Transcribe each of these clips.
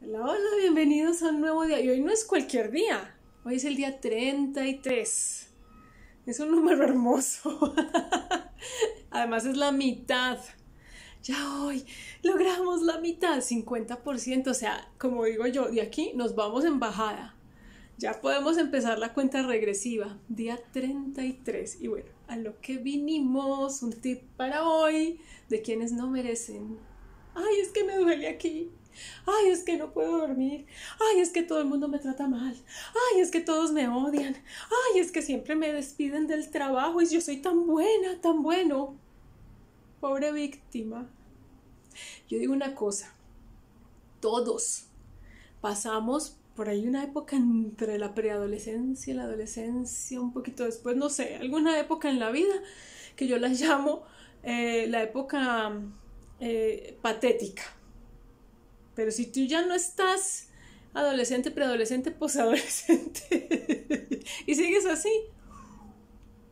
Hola, hola, bienvenidos a un nuevo día. Y hoy no es cualquier día. Hoy es el día 33. Es un número hermoso. Además es la mitad. Ya hoy logramos la mitad, 50%. O sea, como digo yo, de aquí nos vamos en bajada. Ya podemos empezar la cuenta regresiva. Día 33. Y bueno, a lo que vinimos, un tip para hoy de quienes no merecen. Ay, es que me duele aquí ay, es que no puedo dormir, ay, es que todo el mundo me trata mal, ay, es que todos me odian, ay, es que siempre me despiden del trabajo y yo soy tan buena, tan bueno. Pobre víctima. Yo digo una cosa, todos pasamos por ahí una época entre la preadolescencia y la adolescencia, un poquito después, no sé, alguna época en la vida que yo la llamo eh, la época eh, patética pero si tú ya no estás adolescente, preadolescente, posadolescente y sigues así,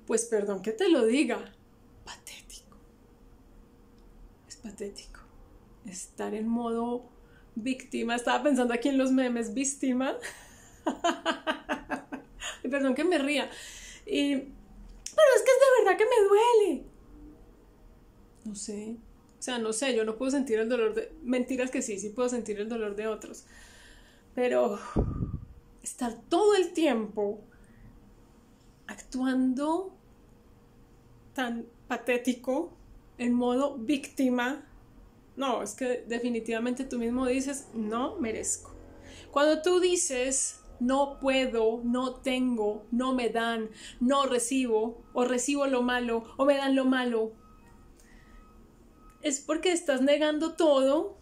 pues perdón que te lo diga, patético. Es patético. Estar en modo víctima. Estaba pensando aquí en los memes, víctima. perdón que me ría. Y, pero es que es de verdad que me duele. No sé, sea, no sé, yo no puedo sentir el dolor de... Mentiras que sí, sí puedo sentir el dolor de otros. Pero estar todo el tiempo actuando tan patético, en modo víctima, no, es que definitivamente tú mismo dices, no merezco. Cuando tú dices, no puedo, no tengo, no me dan, no recibo, o recibo lo malo, o me dan lo malo, es porque estás negando todo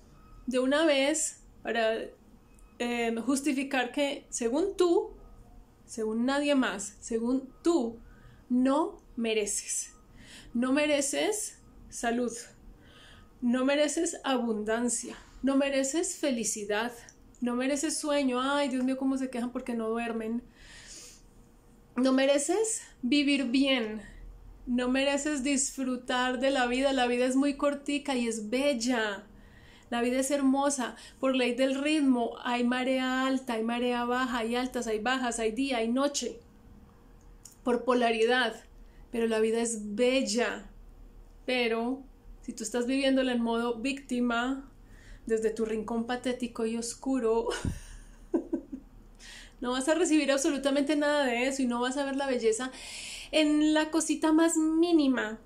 de una vez para em, justificar que según tú, según nadie más, según tú, no mereces. No mereces salud, no mereces abundancia, no mereces felicidad, no mereces sueño. Ay, Dios mío, cómo se quejan porque no duermen. No mereces vivir bien, no mereces disfrutar de la vida. La vida es muy cortica y es bella. La vida es hermosa. Por ley del ritmo, hay marea alta, hay marea baja, hay altas, hay bajas, hay día, hay noche. Por polaridad. Pero la vida es bella. Pero si tú estás viviéndola en modo víctima, desde tu rincón patético y oscuro, No vas a recibir absolutamente nada de eso y no vas a ver la belleza en la cosita más mínima.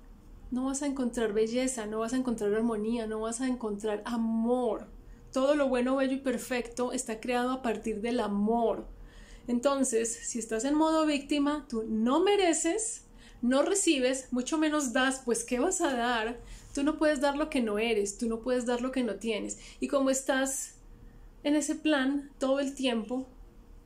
No vas a encontrar belleza, no vas a encontrar armonía, no vas a encontrar amor. Todo lo bueno, bello y perfecto está creado a partir del amor. Entonces, si estás en modo víctima, tú no mereces, no recibes, mucho menos das, pues ¿qué vas a dar? Tú no puedes dar lo que no eres, tú no puedes dar lo que no tienes. Y como estás en ese plan todo el tiempo,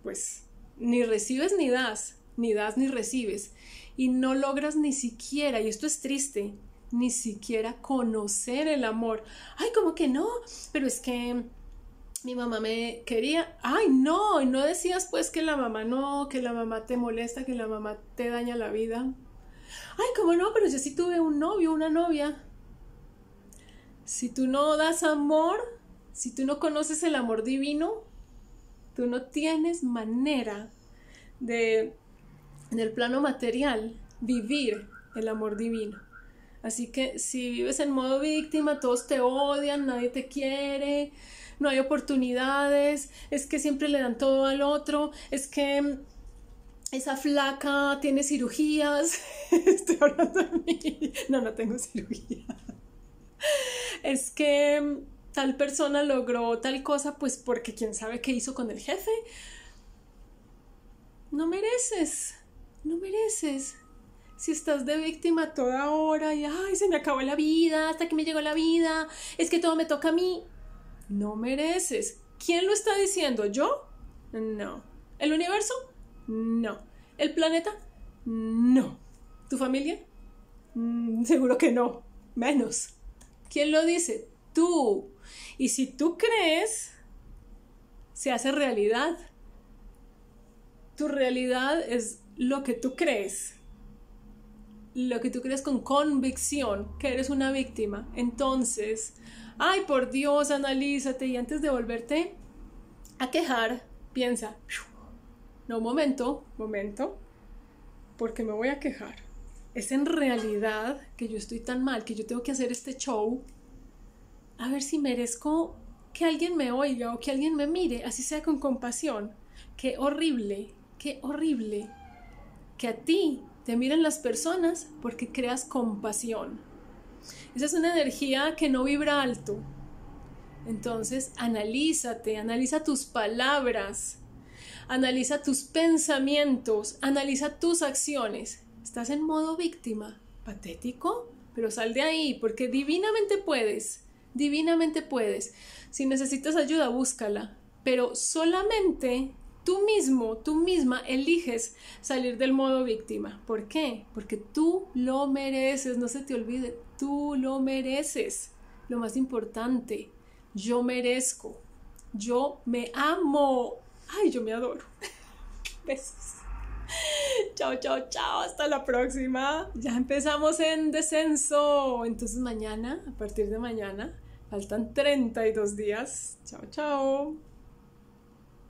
pues ni recibes ni das, ni das ni recibes, y no logras ni siquiera, y esto es triste, ni siquiera conocer el amor. Ay, como que no, pero es que mi mamá me quería, ay no, y no decías pues que la mamá no, que la mamá te molesta, que la mamá te daña la vida. Ay, como no, pero yo sí tuve un novio, una novia. Si tú no das amor, si tú no conoces el amor divino, Tú no tienes manera de, en el plano material, vivir el amor divino. Así que si vives en modo víctima, todos te odian, nadie te quiere, no hay oportunidades, es que siempre le dan todo al otro, es que esa flaca tiene cirugías. Estoy hablando de mí. No, no tengo cirugía. Es que tal persona logró tal cosa, pues porque quién sabe qué hizo con el jefe. No mereces, no mereces. Si estás de víctima toda hora y, ay, se me acabó la vida, hasta que me llegó la vida, es que todo me toca a mí, no mereces. ¿Quién lo está diciendo? ¿Yo? No. ¿El universo? No. ¿El planeta? No. ¿Tu familia? Mm, seguro que no. Menos. ¿Quién lo dice? Tú. Y si tú crees, se hace realidad. Tu realidad es lo que tú crees. Lo que tú crees con convicción que eres una víctima. Entonces, ay, por Dios, analízate y antes de volverte a quejar, piensa, no, momento, momento, porque me voy a quejar. Es en realidad que yo estoy tan mal, que yo tengo que hacer este show a ver si merezco que alguien me oiga o que alguien me mire, así sea con compasión. Qué horrible, qué horrible que a ti te miren las personas porque creas compasión. Esa es una energía que no vibra alto. Entonces, analízate, analiza tus palabras, analiza tus pensamientos, analiza tus acciones. ¿Estás en modo víctima? ¿Patético? Pero sal de ahí, porque divinamente puedes divinamente puedes. Si necesitas ayuda, búscala. Pero solamente tú mismo, tú misma eliges salir del modo víctima. ¿Por qué? Porque tú lo mereces, no se te olvide, tú lo mereces. Lo más importante, yo merezco, yo me amo. Ay, yo me adoro. Besos. Chao, chao, chao. Hasta la próxima. Ya empezamos en descenso. Entonces mañana, a partir de mañana, Faltan 32 días. Chao, chao.